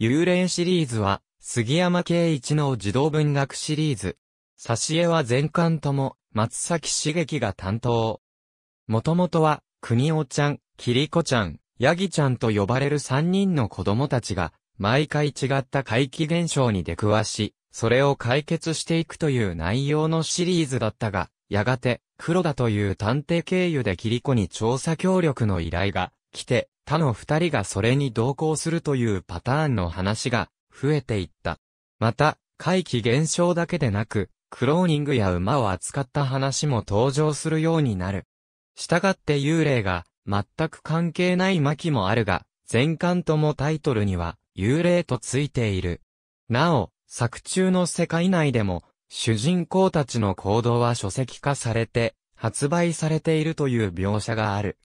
幽霊シリーズは、杉山慶一の児童文学シリーズ。挿絵は全巻とも、松崎茂樹が担当。もともとは、国尾ちゃん、キリコちゃん、ヤギちゃんと呼ばれる三人の子供たちが、毎回違った怪奇現象に出くわし、それを解決していくという内容のシリーズだったが、やがて、黒田という探偵経由でキリコに調査協力の依頼が来て、他の二人がそれに同行するというパターンの話が増えていった。また、怪奇現象だけでなく、クローニングや馬を扱った話も登場するようになる。したがって幽霊が全く関係ない巻もあるが、全巻ともタイトルには幽霊とついている。なお、作中の世界内でも、主人公たちの行動は書籍化されて、発売されているという描写がある。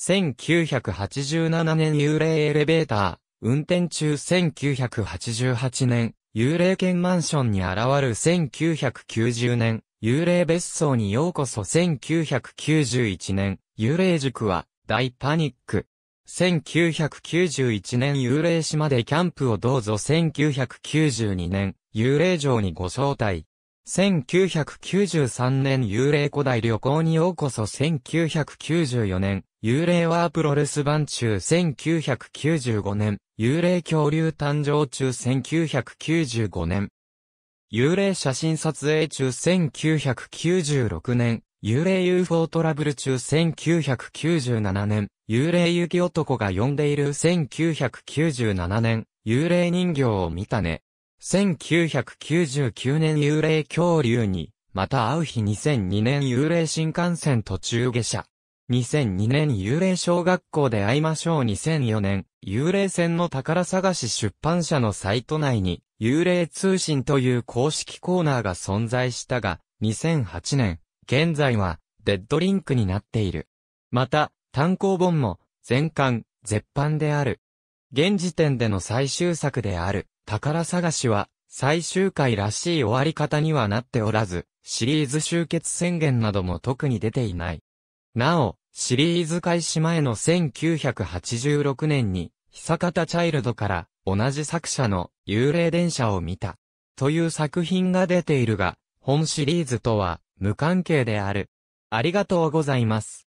1987年幽霊エレベーター、運転中1988年、幽霊犬マンションに現る1990年、幽霊別荘にようこそ1991年、幽霊塾は大パニック。1991年幽霊島でキャンプをどうぞ1992年、幽霊城にご招待。1993年幽霊古代旅行にようこそ1994年、幽霊ワープロレス版中1995年、幽霊恐竜誕生中1995年。幽霊写真撮影中1996年、幽霊 UFO トラブル中1997年、幽霊雪男が呼んでいる1997年、幽霊人形を見たね。1999年幽霊恐竜に、また会う日2002年幽霊新幹線途中下車。2002年幽霊小学校で会いましょう2004年、幽霊船の宝探し出版社のサイト内に、幽霊通信という公式コーナーが存在したが、2008年、現在は、デッドリンクになっている。また、単行本も、全巻、絶版である。現時点での最終作である、宝探しは、最終回らしい終わり方にはなっておらず、シリーズ終結宣言なども特に出ていない。なお、シリーズ開始前の1986年に、久方チャイルドから同じ作者の幽霊電車を見た。という作品が出ているが、本シリーズとは無関係である。ありがとうございます。